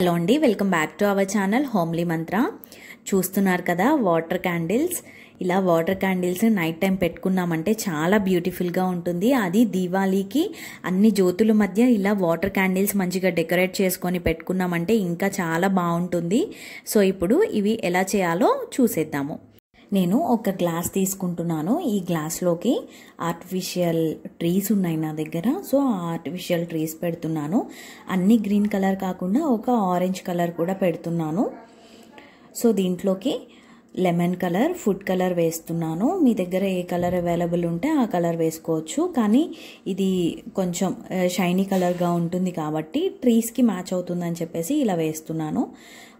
hello అండి welcome back to our channel Homely Mantra చూస్తున్నారు కదా వాటర్ క్యాండిల్స్ ఇలా వాటర్ క్యాండిల్స్ని నైట్ టైం పెట్టుకున్నామంటే చాలా బ్యూటిఫుల్గా ఉంటుంది అది దీవాళీకి అన్ని జ్యోతుల మధ్య ఇలా వాటర్ క్యాండిల్స్ మంచిగా డెకరేట్ చేసుకొని పెట్టుకున్నామంటే ఇంకా చాలా బాగుంటుంది సో ఇప్పుడు ఇవి ఎలా చేయాలో చూసేద్దాము నేను ఒక గ్లాస్ తీసుకుంటున్నాను ఈ గ్లాస్లోకి ఆర్టిఫిషియల్ ట్రీస్ ఉన్నాయి నా దగ్గర సో ఆ ఆర్టిఫిషియల్ ట్రీస్ పెడుతున్నాను అన్ని గ్రీన్ కలర్ కాకుండా ఒక ఆరెంజ్ కలర్ కూడా పెడుతున్నాను సో దీంట్లోకి లెమన్ కలర్ ఫుడ్ కలర్ వేస్తున్నాను మీ దగ్గర ఏ కలర్ అవైలబుల్ ఉంటే ఆ కలర్ వేసుకోవచ్చు కానీ ఇది కొంచెం షైనీ కలర్గా ఉంటుంది కాబట్టి ట్రీస్కి మ్యాచ్ అవుతుందని చెప్పేసి ఇలా వేస్తున్నాను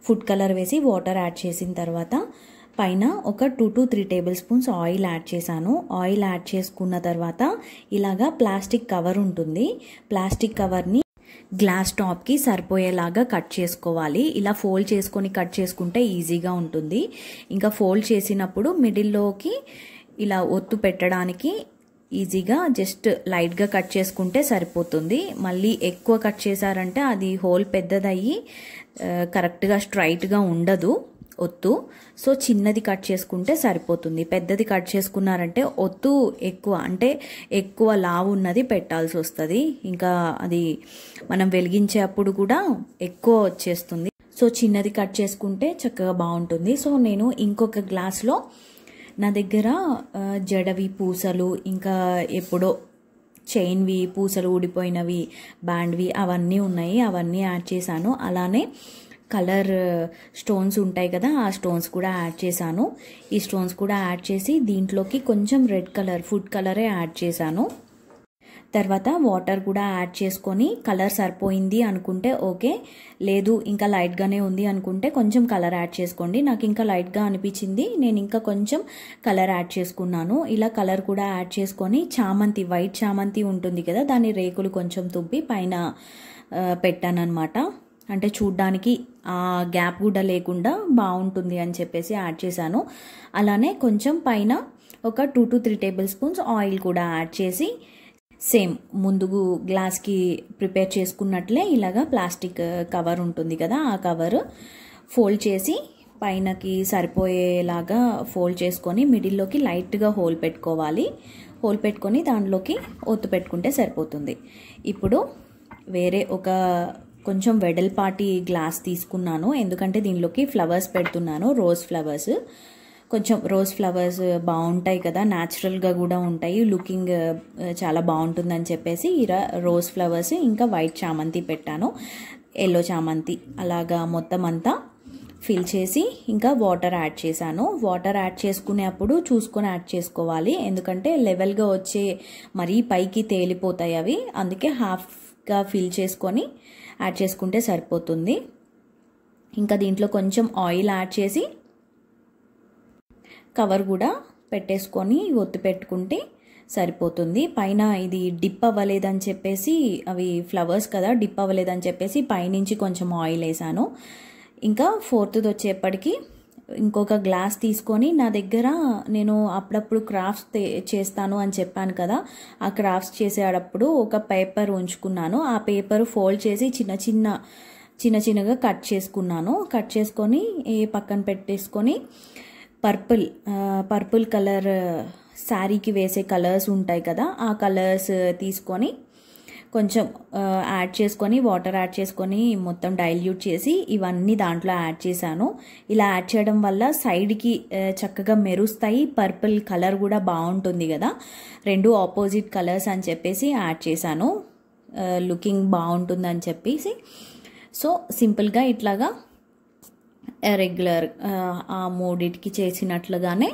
ఫుడ్ కలర్ వేసి వాటర్ యాడ్ చేసిన తర్వాత పైన ఒక two to three tablespoons oil add చేశాను ఆయిల్ యాడ్ చేసుకున్న తర్వాత ఇలాగా ప్లాస్టిక్ కవర్ ఉంటుంది ప్లాస్టిక్ కవర్ని గ్లాస్ టాప్కి సరిపోయేలాగా కట్ చేసుకోవాలి ఇలా ఫోల్డ్ చేసుకొని కట్ చేసుకుంటే ఈజీగా ఉంటుంది ఇంకా ఫోల్డ్ చేసినప్పుడు మిడిల్లోకి ఇలా ఒత్తు పెట్టడానికి ఈజీగా జస్ట్ లైట్గా కట్ చేసుకుంటే సరిపోతుంది మళ్ళీ ఎక్కువ కట్ చేశారంటే అది హోల్ పెద్దదయ్యి కరెక్ట్గా uh, స్ట్రైట్గా ఉండదు ఒత్తు సో చిన్నది కట్ చేసుకుంటే సరిపోతుంది పెద్దది కట్ చేసుకున్నారంటే ఒత్తు ఎక్కువ అంటే ఎక్కువ లావు ఉన్నది పెట్టాల్సి వస్తుంది ఇంకా అది మనం వెలిగించే అప్పుడు కూడా ఎక్కువ వచ్చేస్తుంది సో చిన్నది కట్ చేసుకుంటే చక్కగా బాగుంటుంది సో నేను ఇంకొక గ్లాస్లో నా దగ్గర జడవి పూసలు ఇంకా ఎప్పుడో చైన్వి పూసలు ఊడిపోయినవి బ్యాండ్వి అవన్నీ ఉన్నాయి అవన్నీ యాడ్ చేశాను అలానే కలర్ స్టోన్స్ ఉంటాయి కదా ఆ స్టోన్స్ కూడా యాడ్ చేశాను ఈ స్టోన్స్ కూడా యాడ్ చేసి దీంట్లోకి కొంచెం రెడ్ కలర్ ఫుడ్ కలరే యాడ్ చేశాను తర్వాత వాటర్ కూడా యాడ్ చేసుకొని కలర్ సరిపోయింది అనుకుంటే ఓకే లేదు ఇంకా లైట్గానే ఉంది అనుకుంటే కొంచెం కలర్ యాడ్ చేసుకోండి నాకు ఇంకా లైట్గా అనిపించింది నేను ఇంకా కొంచెం కలర్ యాడ్ చేసుకున్నాను ఇలా కలర్ కూడా యాడ్ చేసుకొని చామంతి వైట్ చామంతి ఉంటుంది కదా దాని రేకులు కొంచెం తుబ్బి పైన పెట్టాను అనమాట అంటే చూడ్డానికి ఆ గ్యాప్ కూడా లేకుండా బాగుంటుంది అని చెప్పేసి యాడ్ చేశాను అలానే కొంచెం పైన ఒక two to three tablespoons oil కూడా యాడ్ చేసి సేమ్ ముందు గ్లాస్కి ప్రిపేర్ చేసుకున్నట్లే ఇలాగా ప్లాస్టిక్ కవర్ ఉంటుంది కదా ఆ కవర్ ఫోల్డ్ చేసి పైనకి సరిపోయేలాగా ఫోల్డ్ చేసుకొని మిడిల్లోకి లైట్గా హోల్ పెట్టుకోవాలి హోల్ పెట్టుకొని దాంట్లోకి ఒత్తు పెట్టుకుంటే సరిపోతుంది ఇప్పుడు వేరే ఒక కొంచెం వెడల్పాటి గ్లాస్ తీసుకున్నాను ఎందుకంటే దీనిలోకి ఫ్లవర్స్ పెడుతున్నాను రోజ్ ఫ్లవర్స్ కొంచెం రోజ్ ఫ్లవర్స్ బాగుంటాయి కదా న్యాచురల్గా కూడా ఉంటాయి లుకింగ్ చాలా బాగుంటుందని చెప్పేసి ఈ రోజ్ ఫ్లవర్స్ ఇంకా వైట్ చామంతి పెట్టాను ఎల్లో చామంతి అలాగా మొత్తం అంతా ఫిల్ చేసి ఇంకా వాటర్ యాడ్ చేశాను వాటర్ యాడ్ చేసుకునేప్పుడు చూసుకొని యాడ్ చేసుకోవాలి ఎందుకంటే లెవెల్గా వచ్చే మరీ పైకి తేలిపోతాయి అవి అందుకే హాఫ్ గా ఫిల్ చేసుకొని యాడ్ చేసుకుంటే సరిపోతుంది ఇంకా దీంట్లో కొంచెం ఆయిల్ యాడ్ చేసి కవర్ కూడా పెట్టేసుకొని ఒత్తి పెట్టుకుంటే సరిపోతుంది పైన ఇది డిప్ అవ్వలేదని చెప్పేసి అవి ఫ్లవర్స్ కదా డిప్ అవ్వలేదని చెప్పేసి పైనుంచి కొంచెం ఆయిల్ వేసాను ఇంకా ఫోర్త్ది వచ్చేప్పటికీ ఇంకొక గ్లాస్ తీసుకొని నా దగ్గర నేను అప్పుడప్పుడు క్రాఫ్ట్స్ చేస్తాను అని చెప్పాను కదా ఆ క్రాఫ్ట్స్ చేసేటప్పుడు ఒక పేపర్ ఉంచుకున్నాను ఆ పేపర్ ఫోల్డ్ చేసి చిన్న చిన్న చిన్న చిన్నగా కట్ చేసుకున్నాను కట్ చేసుకొని పక్కన పెట్టేసుకొని పర్పుల్ పర్పుల్ కలర్ శారీకి వేసే కలర్స్ ఉంటాయి కదా ఆ కలర్స్ తీసుకొని కొంచెం యాడ్ చేసుకొని వాటర్ యాడ్ చేసుకొని మొత్తం డైల్యూట్ చేసి ఇవన్నీ దాంట్లో యాడ్ చేశాను ఇలా యాడ్ చేయడం వల్ల సైడ్కి చక్కగా మెరుస్తాయి పర్పుల్ కలర్ కూడా బాగుంటుంది కదా రెండు ఆపోజిట్ కలర్స్ అని చెప్పేసి యాడ్ చేశాను లుకింగ్ బాగుంటుందని చెప్పేసి సో సింపుల్గా ఇట్లాగా రెగ్యులర్ ఆ మూడిటికి చేసినట్లుగానే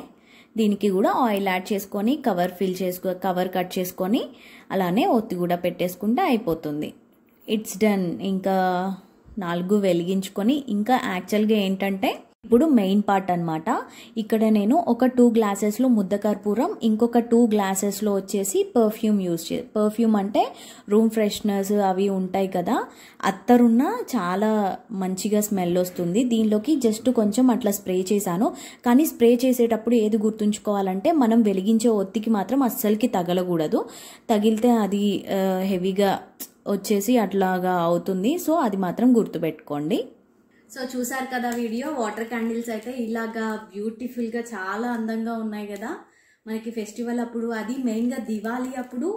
దీనికి కూడా ఆయిల్ యాడ్ చేసుకొని కవర్ ఫిల్ చేసుకో కవర్ కట్ చేసుకొని అలానే ఒత్తి కూడా పెట్టేసుకుంటే అయిపోతుంది ఇట్స్ డన్ ఇంకా నాలుగు వెలిగించుకొని ఇంకా యాక్చువల్గా ఏంటంటే ఇప్పుడు మెయిన్ పార్ట్ అనమాట ఇక్కడ నేను ఒక టూ గ్లాసెస్లో ముద్ద కర్పూరం ఇంకొక టూ గ్లాసెస్లో వచ్చేసి పర్ఫ్యూమ్ యూజ్ చే పర్ఫ్యూమ్ అంటే రూమ్ ఫ్రెషనర్స్ అవి ఉంటాయి కదా అత్తరున్న చాలా మంచిగా స్మెల్ వస్తుంది దీనిలోకి జస్ట్ కొంచెం అట్లా స్ప్రే చేశాను కానీ స్ప్రే చేసేటప్పుడు ఏది గుర్తుంచుకోవాలంటే మనం వెలిగించే ఒత్తికి మాత్రం అస్సలకి తగలకూడదు తగిలితే అది హెవీగా వచ్చేసి అట్లాగా అవుతుంది సో అది మాత్రం గుర్తుపెట్టుకోండి సో చూసారు కదా వీడియో వాటర్ క్యాండిల్స్ అయితే ఇలాగా బ్యూటిఫుల్గా చాలా అందంగా ఉన్నాయి కదా మనకి ఫెస్టివల్ అప్పుడు అది మెయిన్గా దివాళీ అప్పుడు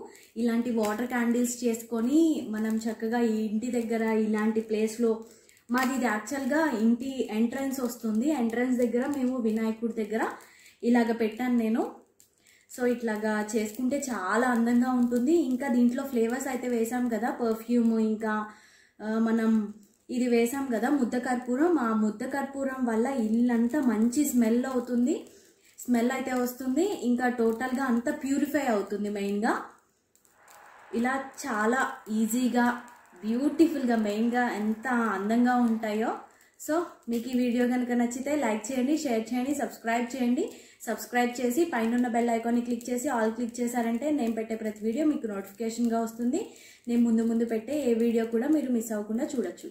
ఇలాంటి వాటర్ క్యాండిల్స్ చేసుకొని మనం చక్కగా ఈ ఇంటి దగ్గర ఇలాంటి ప్లేస్లో మాది ఇది యాక్చువల్గా ఇంటి ఎంట్రన్స్ వస్తుంది ఎంట్రన్స్ దగ్గర మేము వినాయకుడి దగ్గర ఇలాగ పెట్టాను నేను సో ఇట్లాగా చేసుకుంటే చాలా అందంగా ఉంటుంది ఇంకా దీంట్లో ఫ్లేవర్స్ అయితే వేసాం కదా పర్ఫ్యూమ్ ఇంకా మనం ఇది వేసాం కదా ముద్ద కర్పూరం ఆ ముద్ద కర్పూరం వల్ల ఇల్లంతా మంచి స్మెల్ అవుతుంది స్మెల్ అయితే వస్తుంది ఇంకా టోటల్గా అంతా ప్యూరిఫై అవుతుంది మెయిన్గా ఇలా చాలా ఈజీగా బ్యూటిఫుల్గా మెయిన్గా ఎంత అందంగా ఉంటాయో సో మీకు ఈ వీడియో కనుక నచ్చితే లైక్ చేయండి షేర్ చేయండి సబ్స్క్రైబ్ చేయండి సబ్స్క్రైబ్ చేసి పైన బెల్ ఐకాన్ని క్లిక్ చేసి ఆల్ క్లిక్ చేశారంటే నేను పెట్టే ప్రతి వీడియో మీకు నోటిఫికేషన్గా వస్తుంది నేను ముందు ముందు పెట్టే ఏ వీడియో కూడా మీరు మిస్ అవ్వకుండా చూడొచ్చు